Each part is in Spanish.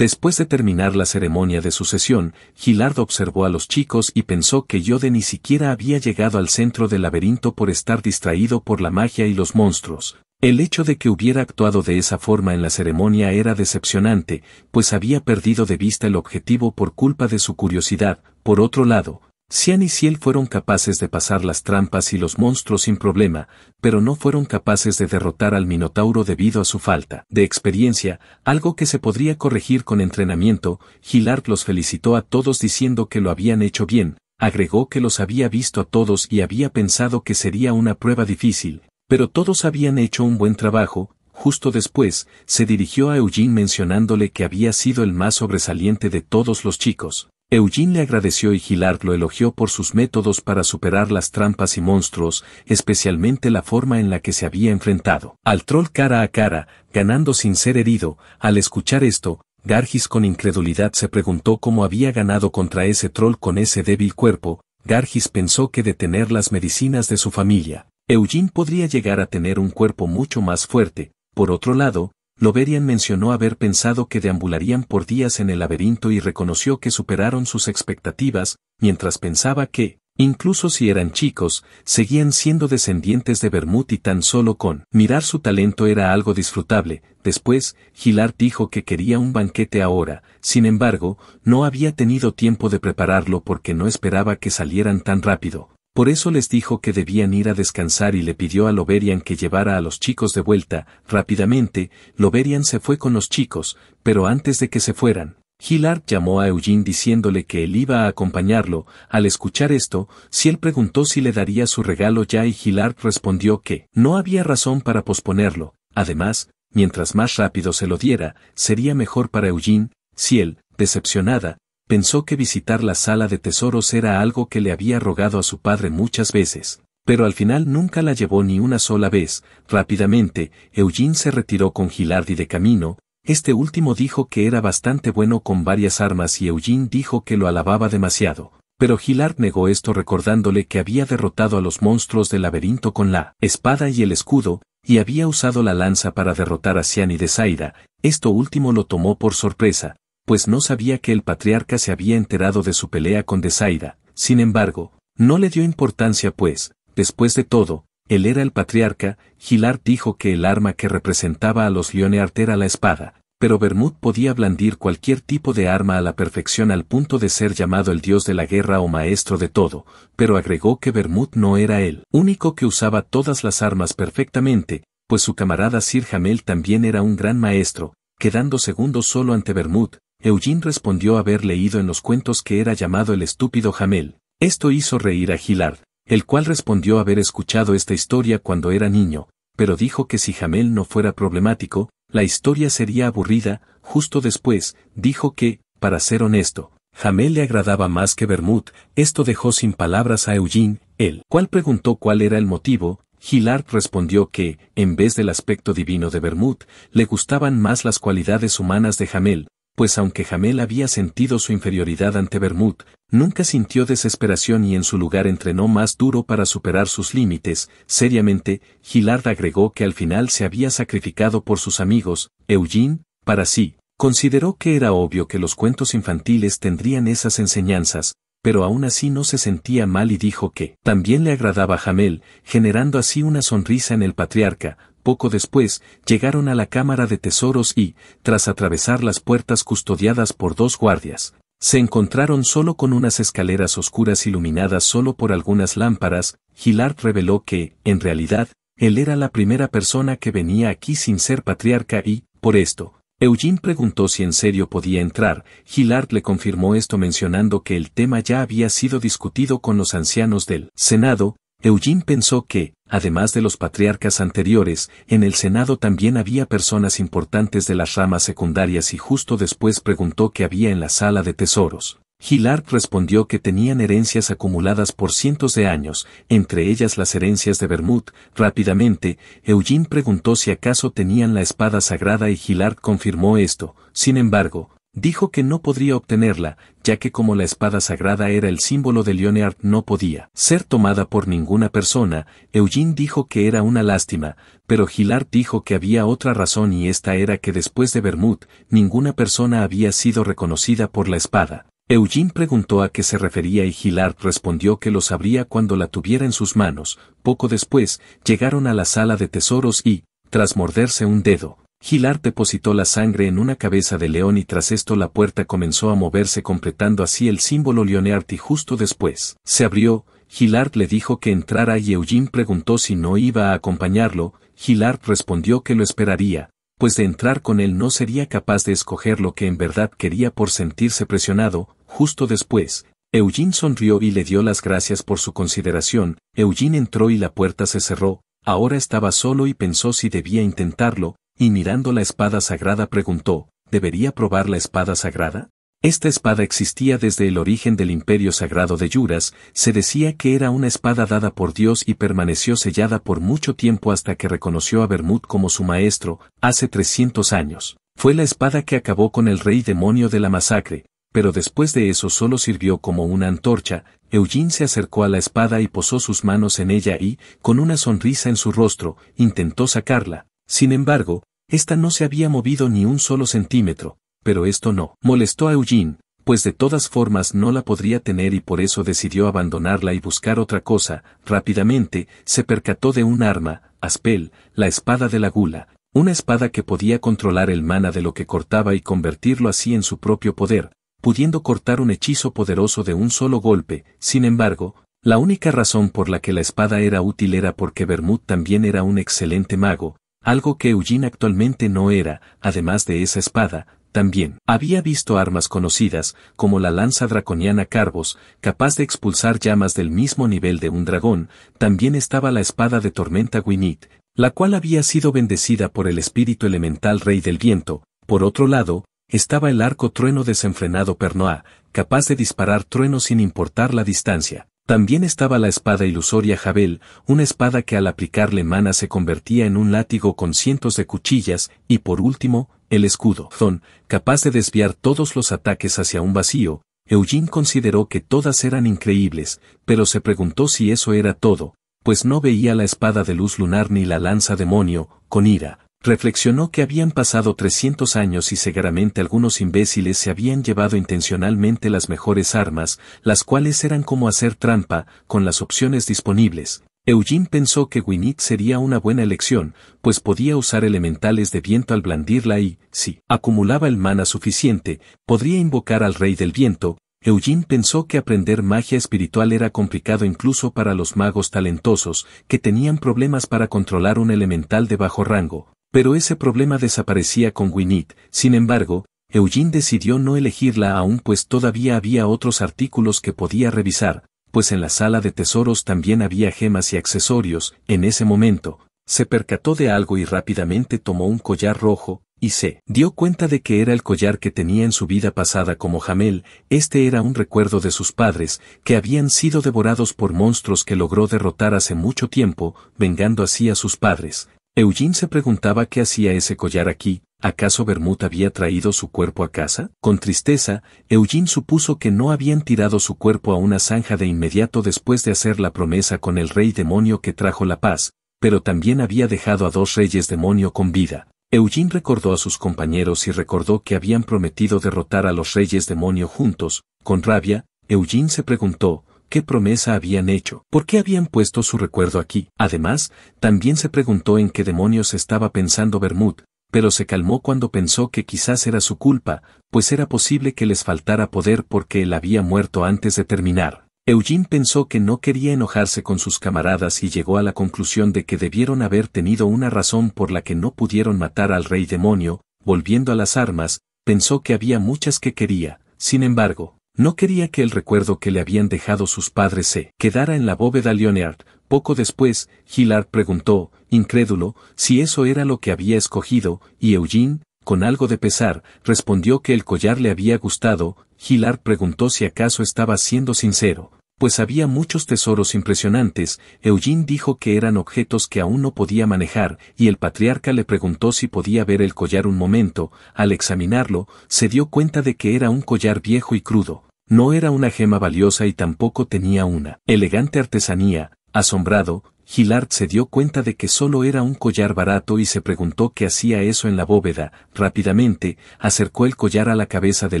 Después de terminar la ceremonia de sucesión, Gilardo observó a los chicos y pensó que Yode ni siquiera había llegado al centro del laberinto por estar distraído por la magia y los monstruos. El hecho de que hubiera actuado de esa forma en la ceremonia era decepcionante, pues había perdido de vista el objetivo por culpa de su curiosidad. Por otro lado, Cian y Ciel fueron capaces de pasar las trampas y los monstruos sin problema, pero no fueron capaces de derrotar al Minotauro debido a su falta de experiencia, algo que se podría corregir con entrenamiento. Hillard los felicitó a todos diciendo que lo habían hecho bien, agregó que los había visto a todos y había pensado que sería una prueba difícil, pero todos habían hecho un buen trabajo. Justo después, se dirigió a Eugene mencionándole que había sido el más sobresaliente de todos los chicos, Eugene le agradeció y Gilard lo elogió por sus métodos para superar las trampas y monstruos, especialmente la forma en la que se había enfrentado al troll cara a cara, ganando sin ser herido. Al escuchar esto, Gargis con incredulidad se preguntó cómo había ganado contra ese troll con ese débil cuerpo. Gargis pensó que de tener las medicinas de su familia, Eugene podría llegar a tener un cuerpo mucho más fuerte. Por otro lado, Loverian mencionó haber pensado que deambularían por días en el laberinto y reconoció que superaron sus expectativas, mientras pensaba que, incluso si eran chicos, seguían siendo descendientes de Bermud y tan solo con mirar su talento era algo disfrutable. Después, Gilard dijo que quería un banquete ahora, sin embargo, no había tenido tiempo de prepararlo porque no esperaba que salieran tan rápido. Por eso les dijo que debían ir a descansar y le pidió a Loberian que llevara a los chicos de vuelta, rápidamente, Loberian se fue con los chicos, pero antes de que se fueran, Hillard llamó a Eugene diciéndole que él iba a acompañarlo, al escuchar esto, Ciel preguntó si le daría su regalo ya y Hillard respondió que no había razón para posponerlo, además, mientras más rápido se lo diera, sería mejor para Eugene, Ciel, decepcionada, pensó que visitar la sala de tesoros era algo que le había rogado a su padre muchas veces, pero al final nunca la llevó ni una sola vez. Rápidamente, Eugene se retiró con Gilardi de camino, este último dijo que era bastante bueno con varias armas y Eugene dijo que lo alababa demasiado, pero Gilard negó esto recordándole que había derrotado a los monstruos del laberinto con la espada y el escudo, y había usado la lanza para derrotar a Sian de Zaira. esto último lo tomó por sorpresa, pues no sabía que el patriarca se había enterado de su pelea con Desaida, sin embargo, no le dio importancia pues, después de todo, él era el patriarca, Gilar dijo que el arma que representaba a los Leonard era la espada, pero Bermud podía blandir cualquier tipo de arma a la perfección al punto de ser llamado el dios de la guerra o maestro de todo, pero agregó que Bermud no era el único que usaba todas las armas perfectamente, pues su camarada Sir Jamel también era un gran maestro, quedando segundo solo ante Bermud, Eugene respondió haber leído en los cuentos que era llamado el estúpido Jamel. Esto hizo reír a Gilard, el cual respondió haber escuchado esta historia cuando era niño, pero dijo que si Jamel no fuera problemático, la historia sería aburrida, justo después, dijo que, para ser honesto, Jamel le agradaba más que Bermud, esto dejó sin palabras a Eugene, el cual preguntó cuál era el motivo, Gilard respondió que, en vez del aspecto divino de Bermud, le gustaban más las cualidades humanas de Jamel, pues aunque Jamel había sentido su inferioridad ante Bermud, nunca sintió desesperación y en su lugar entrenó más duro para superar sus límites. Seriamente, Gilard agregó que al final se había sacrificado por sus amigos, Eugene, para sí. Consideró que era obvio que los cuentos infantiles tendrían esas enseñanzas, pero aún así no se sentía mal y dijo que también le agradaba Jamel, generando así una sonrisa en el patriarca, poco después, llegaron a la Cámara de Tesoros y, tras atravesar las puertas custodiadas por dos guardias, se encontraron solo con unas escaleras oscuras iluminadas solo por algunas lámparas, Gillard reveló que, en realidad, él era la primera persona que venía aquí sin ser patriarca y, por esto, Eugene preguntó si en serio podía entrar, Gillard le confirmó esto mencionando que el tema ya había sido discutido con los ancianos del Senado, Eugene pensó que, además de los patriarcas anteriores, en el Senado también había personas importantes de las ramas secundarias y justo después preguntó qué había en la sala de tesoros. Hillard respondió que tenían herencias acumuladas por cientos de años, entre ellas las herencias de Bermud. Rápidamente, Eugene preguntó si acaso tenían la espada sagrada y Hillard confirmó esto. Sin embargo, Dijo que no podría obtenerla, ya que como la espada sagrada era el símbolo de Leonard no podía ser tomada por ninguna persona, Eugene dijo que era una lástima, pero Hillard dijo que había otra razón y esta era que después de Bermud, ninguna persona había sido reconocida por la espada. Eugene preguntó a qué se refería y Hillard respondió que lo sabría cuando la tuviera en sus manos. Poco después, llegaron a la sala de tesoros y, tras morderse un dedo, Gilard depositó la sangre en una cabeza de león y tras esto la puerta comenzó a moverse completando así el símbolo y justo después. Se abrió, Gilard le dijo que entrara y Eugene preguntó si no iba a acompañarlo, Gilard respondió que lo esperaría, pues de entrar con él no sería capaz de escoger lo que en verdad quería por sentirse presionado, justo después, Eugene sonrió y le dio las gracias por su consideración, Eugene entró y la puerta se cerró, ahora estaba solo y pensó si debía intentarlo, y mirando la espada sagrada preguntó, ¿debería probar la espada sagrada? Esta espada existía desde el origen del imperio sagrado de Yuras, se decía que era una espada dada por Dios y permaneció sellada por mucho tiempo hasta que reconoció a Bermud como su maestro, hace 300 años. Fue la espada que acabó con el rey demonio de la masacre, pero después de eso solo sirvió como una antorcha, Eugene se acercó a la espada y posó sus manos en ella y, con una sonrisa en su rostro, intentó sacarla, sin embargo, esta no se había movido ni un solo centímetro, pero esto no molestó a Eugene, pues de todas formas no la podría tener y por eso decidió abandonarla y buscar otra cosa. Rápidamente, se percató de un arma, Aspel, la espada de la gula, una espada que podía controlar el mana de lo que cortaba y convertirlo así en su propio poder, pudiendo cortar un hechizo poderoso de un solo golpe, sin embargo, la única razón por la que la espada era útil era porque Bermud también era un excelente mago, algo que Eugene actualmente no era, además de esa espada, también había visto armas conocidas, como la lanza draconiana Carvos, capaz de expulsar llamas del mismo nivel de un dragón, también estaba la espada de tormenta Gwynith, la cual había sido bendecida por el espíritu elemental rey del viento, por otro lado, estaba el arco trueno desenfrenado Pernoa, capaz de disparar truenos sin importar la distancia, también estaba la espada ilusoria Jabel, una espada que al aplicarle mana se convertía en un látigo con cientos de cuchillas, y por último, el escudo Zon, capaz de desviar todos los ataques hacia un vacío, Eugene consideró que todas eran increíbles, pero se preguntó si eso era todo, pues no veía la espada de luz lunar ni la lanza demonio, con ira, Reflexionó que habían pasado 300 años y seguramente algunos imbéciles se habían llevado intencionalmente las mejores armas, las cuales eran como hacer trampa, con las opciones disponibles. Eugene pensó que Winnet sería una buena elección, pues podía usar elementales de viento al blandirla y, si acumulaba el mana suficiente, podría invocar al rey del viento. Eugene pensó que aprender magia espiritual era complicado incluso para los magos talentosos, que tenían problemas para controlar un elemental de bajo rango, pero ese problema desaparecía con Winit. sin embargo, Eugene decidió no elegirla aún pues todavía había otros artículos que podía revisar, pues en la sala de tesoros también había gemas y accesorios, en ese momento, se percató de algo y rápidamente tomó un collar rojo, y se dio cuenta de que era el collar que tenía en su vida pasada como Jamel, este era un recuerdo de sus padres, que habían sido devorados por monstruos que logró derrotar hace mucho tiempo, vengando así a sus padres, Eugene se preguntaba qué hacía ese collar aquí, ¿acaso Bermud había traído su cuerpo a casa? Con tristeza, Eugene supuso que no habían tirado su cuerpo a una zanja de inmediato después de hacer la promesa con el rey demonio que trajo la paz, pero también había dejado a dos reyes demonio con vida. Eugene recordó a sus compañeros y recordó que habían prometido derrotar a los reyes demonio juntos. Con rabia, Eugene se preguntó, qué promesa habían hecho, por qué habían puesto su recuerdo aquí. Además, también se preguntó en qué demonios estaba pensando Bermud, pero se calmó cuando pensó que quizás era su culpa, pues era posible que les faltara poder porque él había muerto antes de terminar. Eugene pensó que no quería enojarse con sus camaradas y llegó a la conclusión de que debieron haber tenido una razón por la que no pudieron matar al rey demonio, volviendo a las armas, pensó que había muchas que quería, sin embargo, no quería que el recuerdo que le habían dejado sus padres se quedara en la bóveda Leonard. Poco después, Hillard preguntó, incrédulo, si eso era lo que había escogido, y Eugene, con algo de pesar, respondió que el collar le había gustado, Hillard preguntó si acaso estaba siendo sincero, pues había muchos tesoros impresionantes, Eugene dijo que eran objetos que aún no podía manejar, y el patriarca le preguntó si podía ver el collar un momento, al examinarlo, se dio cuenta de que era un collar viejo y crudo, no era una gema valiosa y tampoco tenía una elegante artesanía. Asombrado, Gillard se dio cuenta de que solo era un collar barato y se preguntó qué hacía eso en la bóveda. Rápidamente, acercó el collar a la cabeza de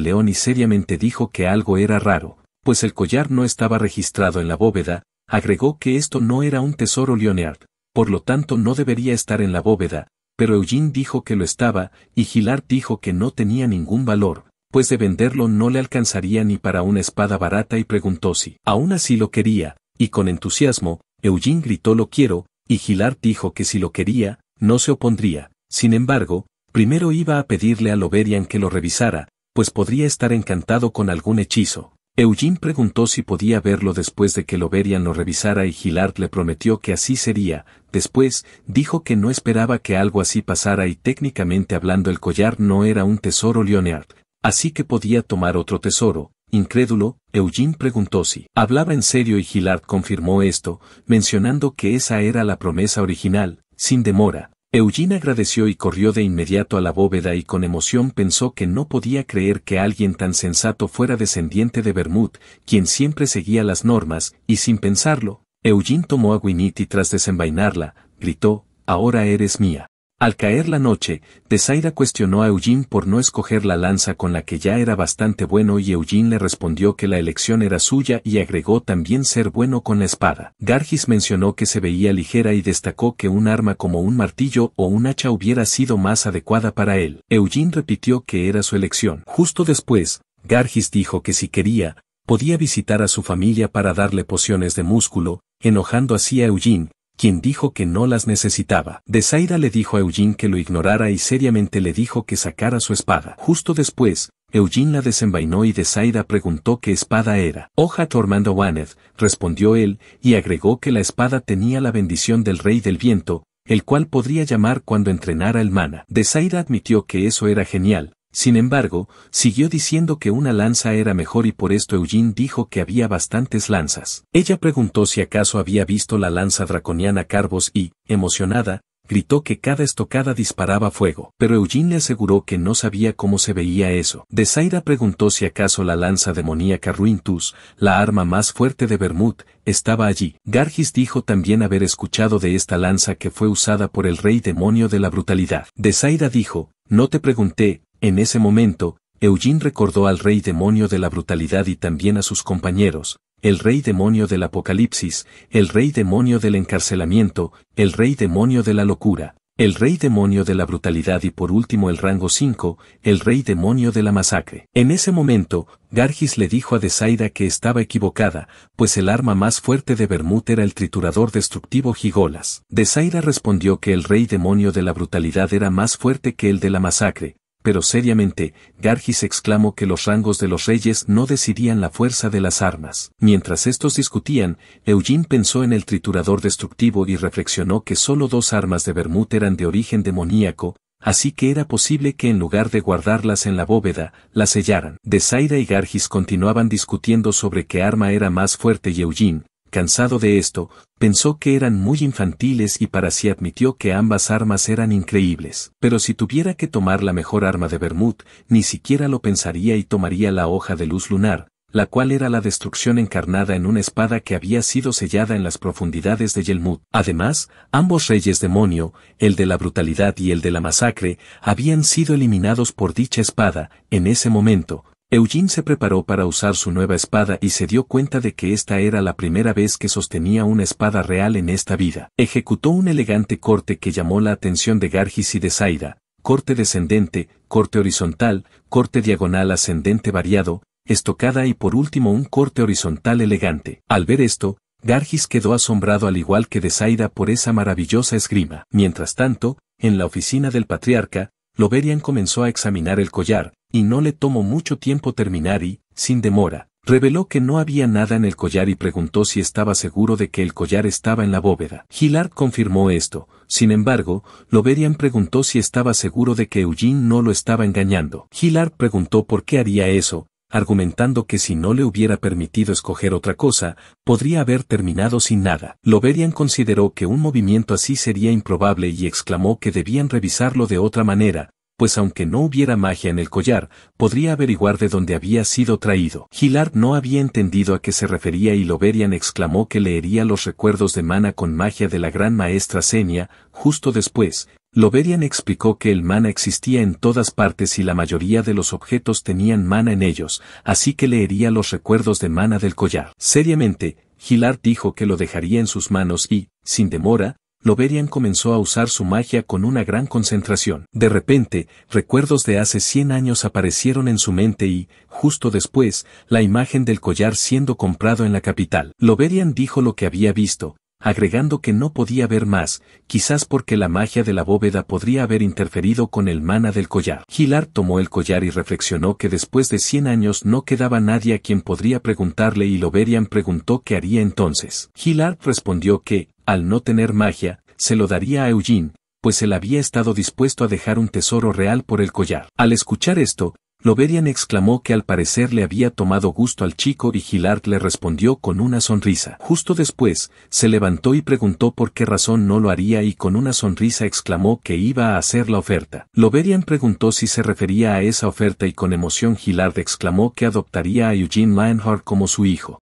León y seriamente dijo que algo era raro, pues el collar no estaba registrado en la bóveda, agregó que esto no era un tesoro Leonard, por lo tanto no debería estar en la bóveda, pero Eugene dijo que lo estaba, y Gillard dijo que no tenía ningún valor, pues de venderlo no le alcanzaría ni para una espada barata y preguntó si aún así lo quería, y con entusiasmo, Eugene gritó lo quiero, y Gilard dijo que si lo quería, no se opondría. Sin embargo, primero iba a pedirle a Loverian que lo revisara, pues podría estar encantado con algún hechizo. Eugene preguntó si podía verlo después de que Loberian lo revisara y Gilard le prometió que así sería, después, dijo que no esperaba que algo así pasara y técnicamente hablando el collar no era un tesoro Leonard, Así que podía tomar otro tesoro. Incrédulo, Eugene preguntó si hablaba en serio y Gillard confirmó esto, mencionando que esa era la promesa original, sin demora. Eugene agradeció y corrió de inmediato a la bóveda y con emoción pensó que no podía creer que alguien tan sensato fuera descendiente de Bermud, quien siempre seguía las normas, y sin pensarlo, Eugene tomó a Winnie y tras desenvainarla, gritó, Ahora eres mía. Al caer la noche, Desaira cuestionó a Eugene por no escoger la lanza con la que ya era bastante bueno y Eugene le respondió que la elección era suya y agregó también ser bueno con la espada. Gargis mencionó que se veía ligera y destacó que un arma como un martillo o un hacha hubiera sido más adecuada para él. Eugene repitió que era su elección. Justo después, Gargis dijo que si quería, podía visitar a su familia para darle pociones de músculo, enojando así a Eugene, quien dijo que no las necesitaba. Desaira le dijo a Eugene que lo ignorara y seriamente le dijo que sacara su espada. Justo después, Eugene la desenvainó y Desaira preguntó qué espada era. Oja Tormando Waned respondió él, y agregó que la espada tenía la bendición del rey del viento, el cual podría llamar cuando entrenara el mana. Desaira admitió que eso era genial, sin embargo, siguió diciendo que una lanza era mejor y por esto Eugene dijo que había bastantes lanzas. Ella preguntó si acaso había visto la lanza draconiana Carvos y, emocionada, gritó que cada estocada disparaba fuego, pero Eugene le aseguró que no sabía cómo se veía eso. Desaira preguntó si acaso la lanza demoníaca Ruintus, la arma más fuerte de Bermud, estaba allí. Gargis dijo también haber escuchado de esta lanza que fue usada por el rey demonio de la brutalidad. Desaira dijo, no te pregunté, en ese momento, Eugene recordó al rey demonio de la brutalidad y también a sus compañeros, el rey demonio del apocalipsis, el rey demonio del encarcelamiento, el rey demonio de la locura, el rey demonio de la brutalidad y por último el rango 5, el rey demonio de la masacre. En ese momento, Gargis le dijo a Desaira que estaba equivocada, pues el arma más fuerte de Bermud era el triturador destructivo Gigolas. Desaira respondió que el rey demonio de la brutalidad era más fuerte que el de la masacre, pero seriamente, Gargis exclamó que los rangos de los reyes no decidían la fuerza de las armas. Mientras estos discutían, Eugene pensó en el triturador destructivo y reflexionó que solo dos armas de Bermud eran de origen demoníaco, así que era posible que en lugar de guardarlas en la bóveda, las sellaran. Desaira y Gargis continuaban discutiendo sobre qué arma era más fuerte y Eugene, Cansado de esto, pensó que eran muy infantiles y para sí admitió que ambas armas eran increíbles. Pero si tuviera que tomar la mejor arma de Bermud, ni siquiera lo pensaría y tomaría la hoja de luz lunar, la cual era la destrucción encarnada en una espada que había sido sellada en las profundidades de Yelmud. Además, ambos reyes demonio, el de la brutalidad y el de la masacre, habían sido eliminados por dicha espada, en ese momento, Eugene se preparó para usar su nueva espada y se dio cuenta de que esta era la primera vez que sostenía una espada real en esta vida. Ejecutó un elegante corte que llamó la atención de Gargis y de Zaira, corte descendente, corte horizontal, corte diagonal ascendente variado, estocada y por último un corte horizontal elegante. Al ver esto, Gargis quedó asombrado al igual que de Zaira por esa maravillosa esgrima. Mientras tanto, en la oficina del patriarca, Loverian comenzó a examinar el collar, y no le tomó mucho tiempo terminar y, sin demora, reveló que no había nada en el collar y preguntó si estaba seguro de que el collar estaba en la bóveda. Hilar confirmó esto, sin embargo, Loverian preguntó si estaba seguro de que Eugene no lo estaba engañando. Hilar preguntó por qué haría eso, argumentando que si no le hubiera permitido escoger otra cosa, podría haber terminado sin nada. Loberian consideró que un movimiento así sería improbable y exclamó que debían revisarlo de otra manera, pues aunque no hubiera magia en el collar, podría averiguar de dónde había sido traído. Hillard no había entendido a qué se refería y Loberian exclamó que leería los recuerdos de Mana con magia de la gran maestra Senia, justo después, Loberian explicó que el mana existía en todas partes y la mayoría de los objetos tenían mana en ellos, así que leería los recuerdos de mana del collar. Seriamente, hilar dijo que lo dejaría en sus manos y, sin demora, Loberian comenzó a usar su magia con una gran concentración. De repente, recuerdos de hace 100 años aparecieron en su mente y, justo después, la imagen del collar siendo comprado en la capital. Loberian dijo lo que había visto, agregando que no podía ver más, quizás porque la magia de la bóveda podría haber interferido con el mana del collar. Gillard tomó el collar y reflexionó que después de 100 años no quedaba nadie a quien podría preguntarle y Loverian preguntó qué haría entonces. Gillard respondió que, al no tener magia, se lo daría a Eugene, pues él había estado dispuesto a dejar un tesoro real por el collar. Al escuchar esto, Loverian exclamó que al parecer le había tomado gusto al chico y Gillard le respondió con una sonrisa. Justo después, se levantó y preguntó por qué razón no lo haría y con una sonrisa exclamó que iba a hacer la oferta. Loverian preguntó si se refería a esa oferta y con emoción Gillard exclamó que adoptaría a Eugene Lionheart como su hijo.